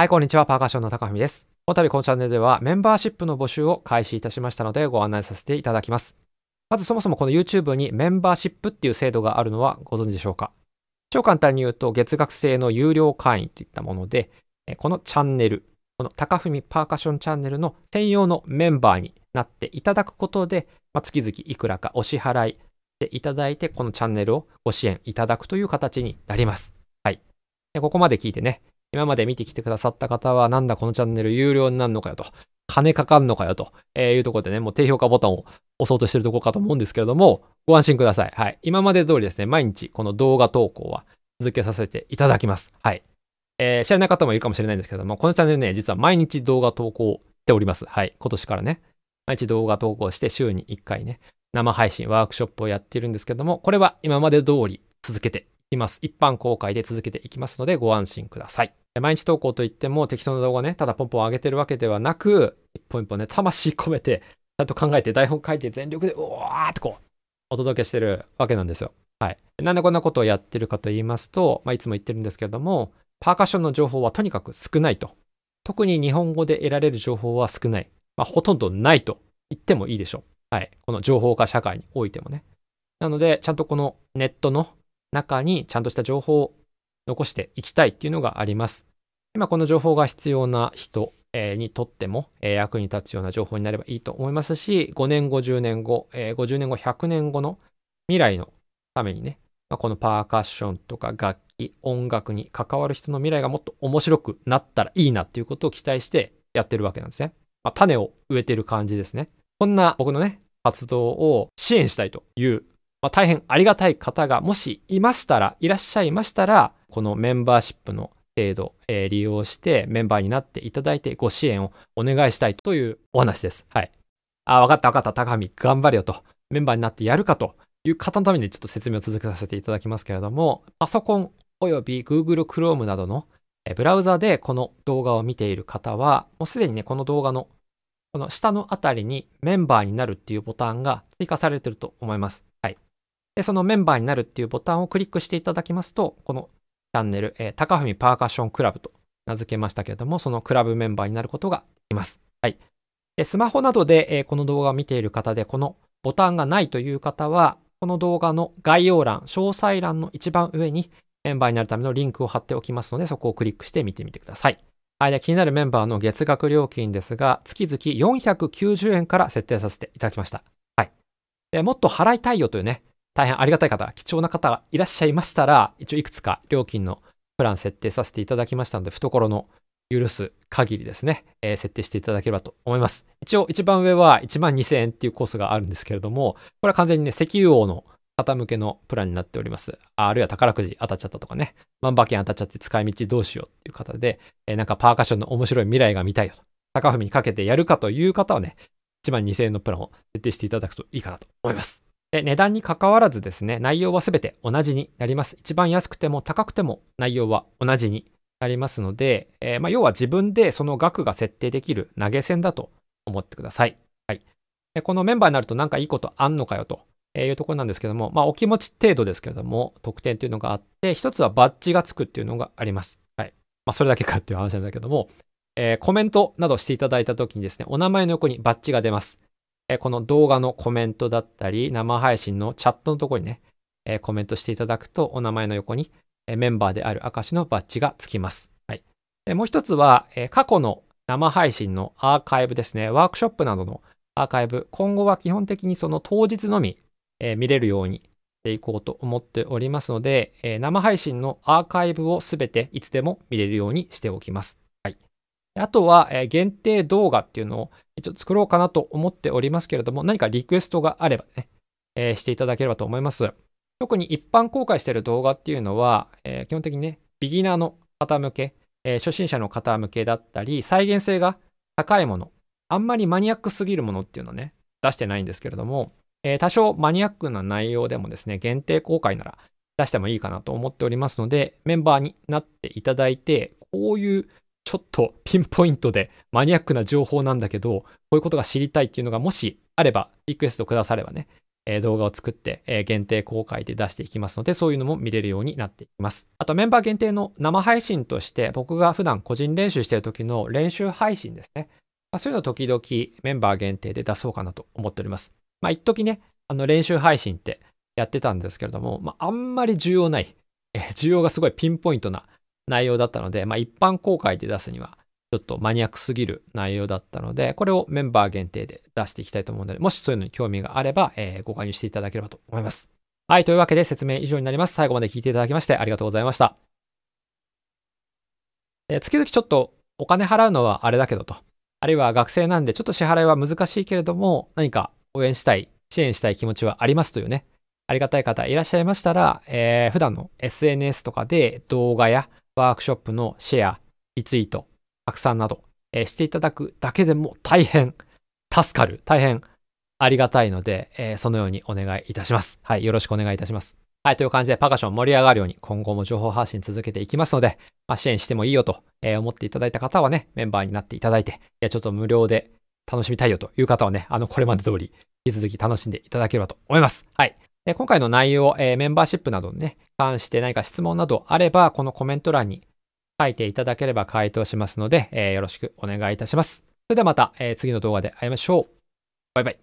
はい、こんにちは。パーカッションの高文です。この度このチャンネルではメンバーシップの募集を開始いたしましたのでご案内させていただきます。まずそもそもこの YouTube にメンバーシップっていう制度があるのはご存知でしょうか超簡単に言うと月額制の有料会員といったもので、このチャンネル、この高文パーカッションチャンネルの専用のメンバーになっていただくことで、まあ、月々いくらかお支払いでいただいて、このチャンネルをご支援いただくという形になります。はい。ここまで聞いてね、今まで見てきてくださった方は、なんだこのチャンネル有料になるのかよと、金かかるのかよと、えいうところでね、もう低評価ボタンを押そうとしてるところかと思うんですけれども、ご安心ください。はい。今まで通りですね、毎日この動画投稿は続けさせていただきます。はい。えー、知らない方もいるかもしれないんですけども、このチャンネルね、実は毎日動画投稿しております。はい。今年からね。毎日動画投稿して週に1回ね、生配信、ワークショップをやっているんですけども、これは今まで通り続けていきます。一般公開で続けていきますので、ご安心ください。毎日投稿といっても適当な動画ね、ただポンポン上げてるわけではなく、一本一本ね、魂込めて、ちゃんと考えて台本書いて全力で、うわーってこう、お届けしてるわけなんですよ。はい。なんでこんなことをやってるかと言いますと、まあ、いつも言ってるんですけれども、パーカッションの情報はとにかく少ないと。特に日本語で得られる情報は少ない。まあ、ほとんどないと言ってもいいでしょう。はい。この情報化社会においてもね。なので、ちゃんとこのネットの中にちゃんとした情報を残していきたいっていうのがあります。今この情報が必要な人にとっても役に立つような情報になればいいと思いますし、5年後、10年後、50年後、100年後の未来のためにね、このパーカッションとか楽器、音楽に関わる人の未来がもっと面白くなったらいいなっていうことを期待してやってるわけなんですね。まあ、種を植えてる感じですね。こんな僕のね、活動を支援したいというまあ、大変ありがたい方がもしいましたら、いらっしゃいましたら、このメンバーシップの制度、えー、利用してメンバーになっていただいてご支援をお願いしたいというお話です。はい。あ、わかったわかった、高見、頑張れよと。メンバーになってやるかという方のためにちょっと説明を続けさせていただきますけれども、パソコンおよび Google Chrome などのブラウザでこの動画を見ている方は、もうすでにね、この動画のこの下のあたりにメンバーになるっていうボタンが追加されてると思います。はい。で、そのメンバーになるっていうボタンをクリックしていただきますと、このチャンネル、えー、高文パーカッションクラブと名付けましたけれども、そのクラブメンバーになることができます。はい。でスマホなどで、えー、この動画を見ている方で、このボタンがないという方は、この動画の概要欄、詳細欄の一番上にメンバーになるためのリンクを貼っておきますので、そこをクリックして見てみてください。はい。で、気になるメンバーの月額料金ですが、月々490円から設定させていただきました。はい。でもっと払いたいよというね、大変ありがたい方、貴重な方がいらっしゃいましたら、一応いくつか料金のプラン設定させていただきましたので、懐の許す限りですね、えー、設定していただければと思います。一応一番上は1万2000円っていうコースがあるんですけれども、これは完全にね、石油王の方向けのプランになっております。あるいは宝くじ当たっちゃったとかね、万馬券当たっちゃって使い道どうしようっていう方で、えー、なんかパーカッションの面白い未来が見たいよと、高みにかけてやるかという方はね、1万2000円のプランを設定していただくといいかなと思います。値段に関わらずですね、内容はすべて同じになります。一番安くても高くても内容は同じになりますので、えーまあ、要は自分でその額が設定できる投げ銭だと思ってください。はい、このメンバーになるとなんかいいことあんのかよというところなんですけども、まあ、お気持ち程度ですけれども、特典というのがあって、一つはバッジがつくっていうのがあります。はいまあ、それだけかっていう話なんだけども、えー、コメントなどしていただいたときにですね、お名前の横にバッジが出ます。えこの動画のコメントだったり、生配信のチャットのところにね、えコメントしていただくと、お名前の横に、えメンバーである証のバッジがつきます。はい。えもう一つは、え過去の生配信のアーカイブですね、ワークショップなどのアーカイブ、今後は基本的にその当日のみ、え見れるようにしていこうと思っておりますので、え生配信のアーカイブをすべていつでも見れるようにしておきます。あとは、え限定動画っていうのを一応作ろうかなと思っておりますけれども、何かリクエストがあればね、えー、していただければと思います。特に一般公開している動画っていうのは、えー、基本的にね、ビギナーの方向け、えー、初心者の方向けだったり、再現性が高いもの、あんまりマニアックすぎるものっていうのをね、出してないんですけれども、え多少マニアックな内容でもですね、限定公開なら出してもいいかなと思っておりますので、メンバーになっていただいて、こういうちょっとピンポイントでマニアックな情報なんだけど、こういうことが知りたいっていうのがもしあれば、リクエストくださればね、えー、動画を作って、えー、限定公開で出していきますので、そういうのも見れるようになっていきます。あとメンバー限定の生配信として、僕が普段個人練習してる時の練習配信ですね。まあ、そういうのを時々メンバー限定で出そうかなと思っております。まあ一時ね、あの練習配信ってやってたんですけれども、まああんまり重要ない、えー、需要がすごいピンポイントな内容だったので、まあ、一般公開で出すにはちょっとマニアックすぎる内容だったので、これをメンバー限定で出していきたいと思うので、もしそういうのに興味があれば、えー、ご加入していただければと思います。はい、というわけで説明以上になります。最後まで聞いていただきましてありがとうございました。えー、月々ちょっとお金払うのはあれだけどと、あるいは学生なんでちょっと支払いは難しいけれども、何か応援したい、支援したい気持ちはありますというね、ありがたい方いらっしゃいましたら、えー、普段の SNS とかで動画やワークショップのシェア、リツイート、拡散など、えー、していただくだけでも大変助かる、大変ありがたいので、えー、そのようにお願いいたします。はい、よろしくお願いいたします。はい、という感じでパカション盛り上がるように今後も情報発信続けていきますので、まあ、支援してもいいよと、えー、思っていただいた方はね、メンバーになっていただいて、いや、ちょっと無料で楽しみたいよという方はね、あの、これまで通り、引き続き楽しんでいただければと思います。はい。で今回の内容、えー、メンバーシップなどにね、関して何か質問などあれば、このコメント欄に書いていただければ回答しますので、えー、よろしくお願いいたします。それではまた、えー、次の動画で会いましょう。バイバイ。